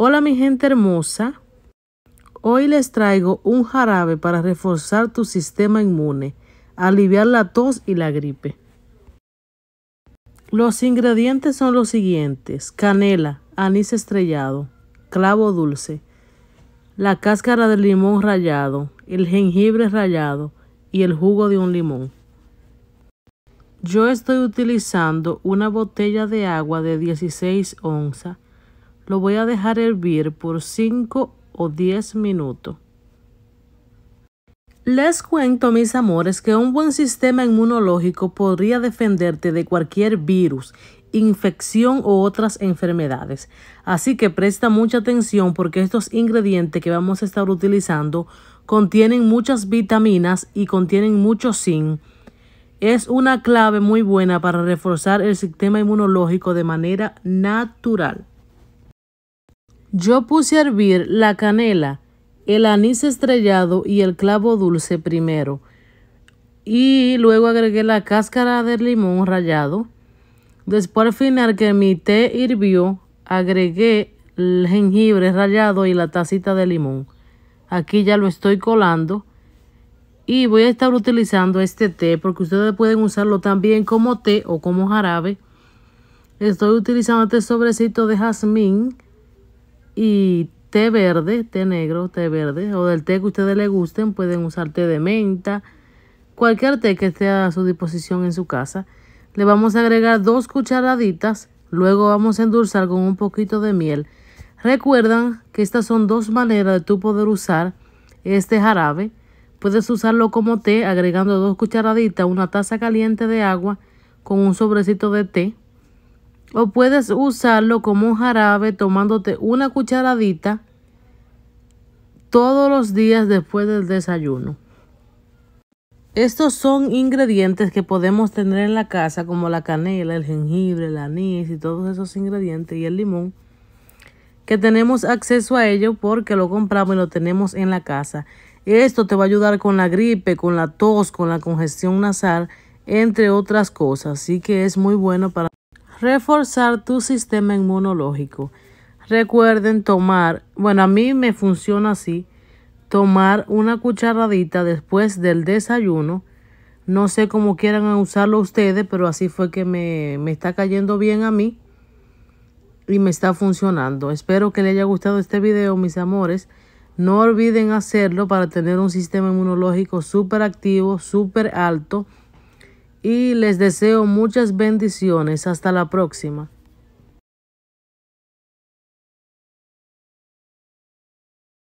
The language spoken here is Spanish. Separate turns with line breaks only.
Hola mi gente hermosa. Hoy les traigo un jarabe para reforzar tu sistema inmune, aliviar la tos y la gripe. Los ingredientes son los siguientes. Canela, anís estrellado, clavo dulce, la cáscara de limón rallado, el jengibre rallado y el jugo de un limón. Yo estoy utilizando una botella de agua de 16 onzas lo voy a dejar hervir por 5 o 10 minutos. Les cuento, mis amores, que un buen sistema inmunológico podría defenderte de cualquier virus, infección o otras enfermedades. Así que presta mucha atención porque estos ingredientes que vamos a estar utilizando contienen muchas vitaminas y contienen mucho zinc. Es una clave muy buena para reforzar el sistema inmunológico de manera natural. Yo puse a hervir la canela, el anís estrellado y el clavo dulce primero, y luego agregué la cáscara de limón rallado. Después al final que mi té hirvió, agregué el jengibre rallado y la tacita de limón. Aquí ya lo estoy colando y voy a estar utilizando este té porque ustedes pueden usarlo también como té o como jarabe. Estoy utilizando este sobrecito de jazmín y té verde, té negro, té verde o del té que ustedes les gusten. Pueden usar té de menta, cualquier té que esté a su disposición en su casa. Le vamos a agregar dos cucharaditas, luego vamos a endulzar con un poquito de miel. Recuerdan que estas son dos maneras de tú poder usar este jarabe. Puedes usarlo como té agregando dos cucharaditas, una taza caliente de agua con un sobrecito de té o puedes usarlo como un jarabe tomándote una cucharadita todos los días después del desayuno. Estos son ingredientes que podemos tener en la casa como la canela, el jengibre, el anís y todos esos ingredientes y el limón que tenemos acceso a ello porque lo compramos y lo tenemos en la casa. Esto te va a ayudar con la gripe, con la tos, con la congestión nasal, entre otras cosas. Así que es muy bueno para reforzar tu sistema inmunológico. Recuerden tomar, bueno, a mí me funciona así, tomar una cucharadita después del desayuno. No sé cómo quieran usarlo ustedes, pero así fue que me, me está cayendo bien a mí y me está funcionando. Espero que les haya gustado este video, mis amores. No olviden hacerlo para tener un sistema inmunológico súper activo, súper alto y les deseo muchas bendiciones. Hasta la próxima.